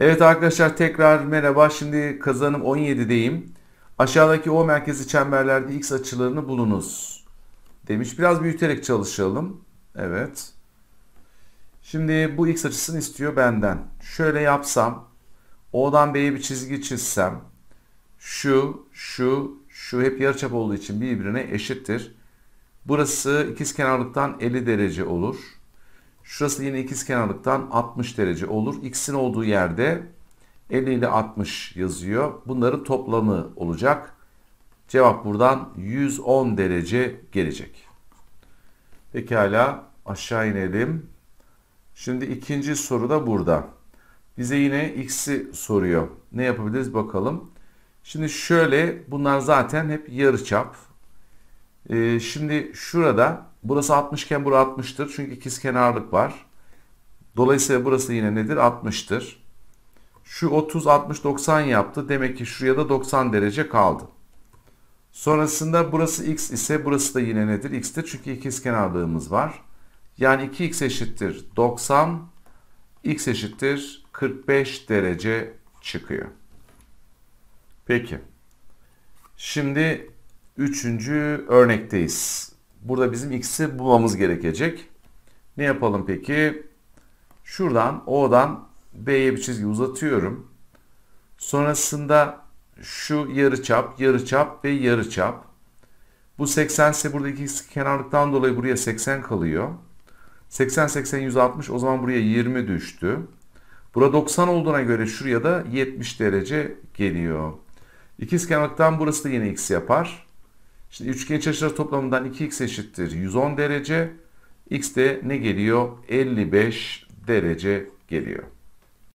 Evet arkadaşlar tekrar merhaba. Şimdi kazanım 17'deyim. Aşağıdaki O merkezi çemberlerde X açılarını bulunuz. Demiş. Biraz büyüterek çalışalım. Evet. Şimdi bu X açısını istiyor benden. Şöyle yapsam. O'dan B'ye bir çizgi çizsem. Şu, şu, şu hep yarıçap olduğu için birbirine eşittir. Burası ikiz kenarlıktan 50 derece olur. Şurası yine ikiz kenarlıktan 60 derece olur. X'in olduğu yerde 50 ile 60 yazıyor. Bunların toplamı olacak. Cevap buradan 110 derece gelecek. Pekala aşağı inelim. Şimdi ikinci soru da burada. Bize yine x'i soruyor. Ne yapabiliriz bakalım. Şimdi şöyle bunlar zaten hep yarıçap. Ee, şimdi şurada burası 60 iken burası 60'tır. Çünkü ikiz kenarlık var. Dolayısıyla burası yine nedir? 60'tır. Şu 30, 60, 90 yaptı. Demek ki şuraya da 90 derece kaldı. Sonrasında burası x ise burası da yine nedir? x'tir. Çünkü ikiz kenarlığımız var. Yani 2x eşittir 90, x eşittir 45 derece çıkıyor. Peki. Şimdi Üçüncü örnekteyiz. Burada bizim x'i bulmamız gerekecek. Ne yapalım peki? Şuradan O'dan B'ye bir çizgi uzatıyorum. Sonrasında şu yarıçap, yarıçap ve yarıçap. Bu 80 ise burada buradaki kenarlıktan dolayı buraya 80 kalıyor. 80, 80, 160 o zaman buraya 20 düştü. Burada 90 olduğuna göre şuraya da 70 derece geliyor. İkiz kenarlıktan burası da yine x yapar. Şimdi üçgen açıları toplamından 2x eşittir 110 derece. X de ne geliyor? 55 derece geliyor.